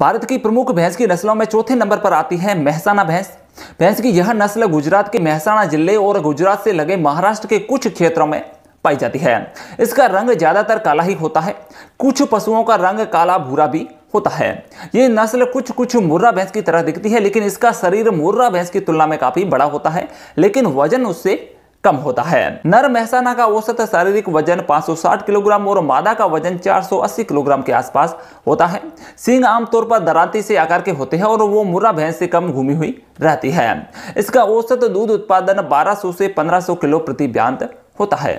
भारत की प्रमुख भैंस की नस्लों में चौथे नंबर पर आती है महसाना भैंस भैंस की यह नस्ल गुजरात के महसाना जिले और गुजरात से लगे महाराष्ट्र के कुछ क्षेत्रों में पाई जाती है इसका रंग ज़्यादातर काला ही होता है कुछ पशुओं का रंग काला भूरा भी होता है ये नस्ल कुछ कुछ मुर्रा भैंस की तरह दिखती है लेकिन इसका शरीर मुर्रा भैंस की तुलना में काफ़ी बड़ा होता है लेकिन वजन उससे कम होता है नर मेहसाना का औसत शारीरिक वजन 560 किलोग्राम और मादा का वजन 480 किलोग्राम के आसपास होता है सिंग आमतौर पर दराती से आकार के होते हैं और वो मुर्रा भैंस से कम घूमी हुई रहती है इसका औसत दूध उत्पादन 1200 से 1500 किलो प्रति ब्यांत होता है